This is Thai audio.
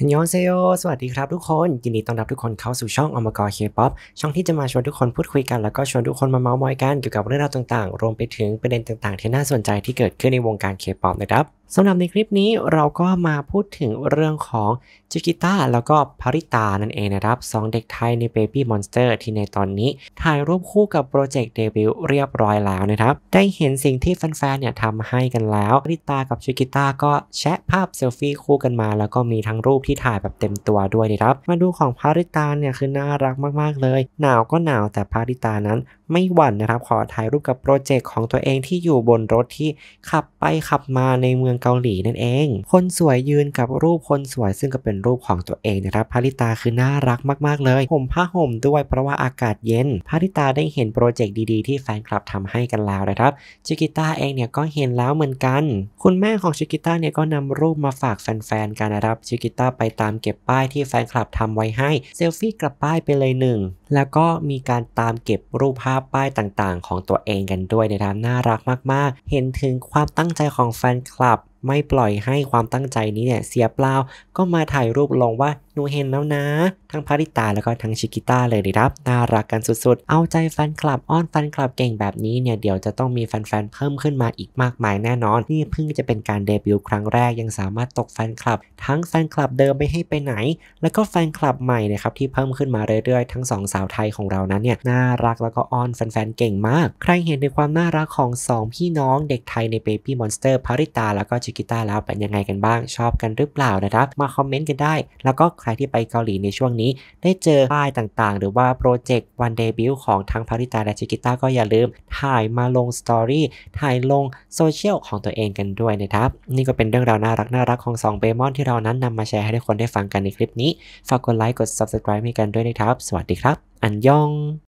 ฮันยอนเซโยสวัสดีครับทุกคน ยินดีต้อนรับทุกคนเข้าสู่ช่องอมกรเคป๊อปช่องที่จะมาชวนทุกคนพูดคุยกันแล้วก็ชวนทุกคนมาเมาส์มอยกันเกี่ยวกับเรื่องราวต่างๆ รวมไปถึงประเด็นต่าง ๆที่น่าสนใจที่เกิดขึ้นในวงการเคป๊อปนะครับสำหรับในคลิปนี้เราก็มาพูดถึงเรื่องของจิกิต้าแล้วก็พาริตานั่นเองนะครับสองเด็กไทยใน Baby Monster ที่ในตอนนี้ ถ่ายรูปคู่กับโปรเจกต์เดบิวต์เรียบร้อยแล้วนะครับ ได้เห็นสิ่งที่แฟนๆเนี่ยทำให้กันแล้วพาริตากับจิกิต้าก็แชะภาพเซลฟี่คู่กันมาแล้วก็มีทั้งรูปที่ถ่ายแบบเต็มตัวด้วยนะครับ มาดูของพาริตาเนี่ยคือน่ารักมากๆเลย หนาวก็หนาวแต่พาริตานั้นไม่หวั่นนะครับขอถ่ายรูปกับโปรเจกต์ของตัวเองที่อยู่บนรถที่ขับไปขับมาในเมืองเกาหลีนั่นเอง คนสวยยืนกับรูปคนสวยซึ่งก็เป็นรูปของตัวเองนะครับพาริตาคือน่ารักมาก ๆ เลยผมผ้าห่มด้วยเพราะว่าอากาศเย็นพาริตาได้เห็นโปรเจกต์ดีๆที่แฟนคลับทำให้กันแล้วนะครับชิกิต้าเองเนี่ยก็เห็นแล้วเหมือนกันคุณแม่ของชิกิต้าเนี่ยก็นำรูปมาฝากแฟนๆกันนะครับชิกิต้าไปตามเก็บป้ายที่แฟนคลับทำไว้ให้เซลฟี่กลับป้ายไปเลยหนึ่งแล้วก็มีการตามเก็บรูปภาพป้ายต่างๆของตัวเองกันด้วยนะครับน่ารักมากๆ เห็นถึงความตั้งใจของแฟนคลับ ไม่ปล่อยให้ความตั้งใจนี้เนี่ยเสียเปล่าก็มาถ่ายรูปลงว่านูเห็นแล้วนะ ทั้งพาริตาแล้วก็ทั้งชิกิต้าเลยนะครับน่ารักกันสุดๆ เอาใจแฟนคลับอ้อนแฟนคลับเก่งแบบนี้เนี่ยเดี๋ยวจะต้องมีแฟนๆเพิ่มขึ้นมาอีกมากมายแน่นอนนี่เพิ่งจะเป็นการเดบิวต์ครั้งแรกยังสามารถตกแฟนคลับ ทั้งแฟนคลับเดิมไม่ให้ไปไหน แล้วก็แฟนคลับใหม่นะครับที่เพิ่มขึ้นมาเรื่อยๆทั้งสองสาวไทยของเรานั้นเนี่ยน่ารักแล้วก็อ้อนแฟนๆเก่งมาก ใครเห็นในความน่ารักของ 2 พี่น้องเด็กไทยในเบบี้มอนสเตอร์พาริตาแล้วก็ชิกิต้าแล้วเป็นยังไงกันบ้างชอบกันหรือเปล่านะครับมาคอมเมนต์กันได้ แล้วก็รที่ไปเกาหลีในช่วงนี้ได้เจอป้ายต่างๆ หรือว่าโปรเจกต์วันเดบิวของทั้งพาริตาและจิกิต้าก็อย่าลืมถ่ายมาลงสตอรี่ถ่ายลงโซเชียลของตัวเองกันด้วยนะครับ นี่ก็เป็นเรื่องราวน่ารักน่ารักของ 2 เบมอนที่เรานั้นนำมาแชร์ให้ทุกคนได้ฟังกันในคลิปนี้ ฝากกดไลค์กด subscribe ให้กันด้วยนะครับ สวัสดีครับ อันยอง